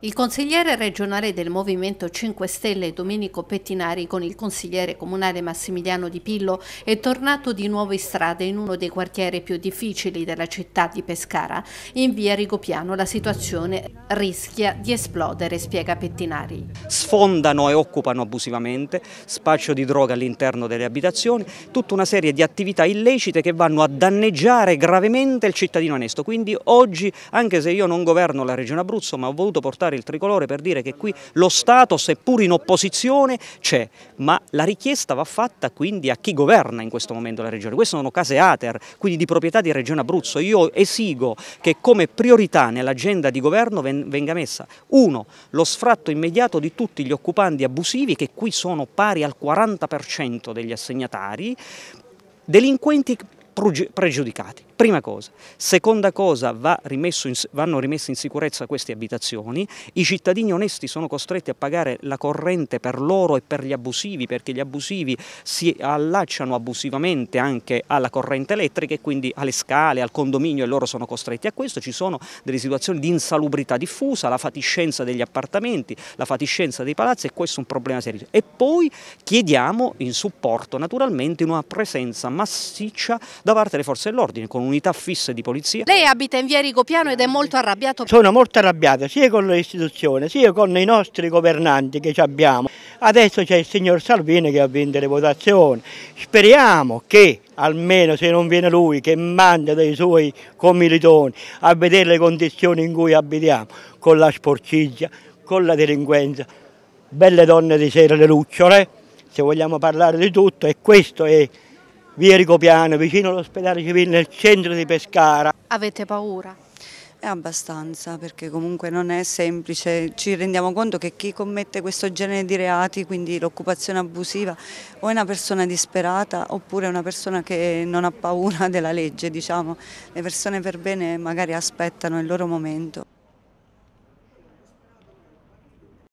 Il consigliere regionale del Movimento 5 Stelle Domenico Pettinari con il consigliere comunale Massimiliano Di Pillo è tornato di nuovo in strada in uno dei quartieri più difficili della città di Pescara. In via Rigopiano la situazione rischia di esplodere, spiega Pettinari. Sfondano e occupano abusivamente, spaccio di droga all'interno delle abitazioni, tutta una serie di attività illecite che vanno a danneggiare gravemente il cittadino onesto. Quindi oggi, anche se io non governo la Regione Abruzzo, ma ho voluto portare portare il tricolore per dire che qui lo Stato, seppur in opposizione, c'è, ma la richiesta va fatta quindi a chi governa in questo momento la regione. Queste sono case ATER, quindi di proprietà di Regione Abruzzo. Io esigo che come priorità nell'agenda di governo venga messa, uno, lo sfratto immediato di tutti gli occupanti abusivi che qui sono pari al 40% degli assegnatari, delinquenti pregiudicati. Prima cosa. Seconda cosa, va in, vanno rimesse in sicurezza queste abitazioni, i cittadini onesti sono costretti a pagare la corrente per loro e per gli abusivi, perché gli abusivi si allacciano abusivamente anche alla corrente elettrica e quindi alle scale, al condominio e loro sono costretti a questo, ci sono delle situazioni di insalubrità diffusa, la fatiscenza degli appartamenti, la fatiscenza dei palazzi e questo è un problema serio. E poi chiediamo in supporto naturalmente una presenza massiccia da parte delle forze dell'ordine con un'unità fissa di polizia. Lei abita in via Rigopiano ed è molto arrabbiato. Sono molto arrabbiato sia con l'istituzione sia con i nostri governanti che abbiamo. Adesso c'è il signor Salvini che ha vinto le votazioni. Speriamo che almeno se non viene lui che manda dei suoi commilitoni a vedere le condizioni in cui abitiamo, con la sporciglia, con la delinquenza. Belle donne di sera le lucciole, se vogliamo parlare di tutto e questo è via Ricopiano, vicino all'ospedale civile, nel centro di Pescara. Avete paura? È abbastanza perché comunque non è semplice, ci rendiamo conto che chi commette questo genere di reati, quindi l'occupazione abusiva, o è una persona disperata oppure è una persona che non ha paura della legge, diciamo. Le persone per bene magari aspettano il loro momento.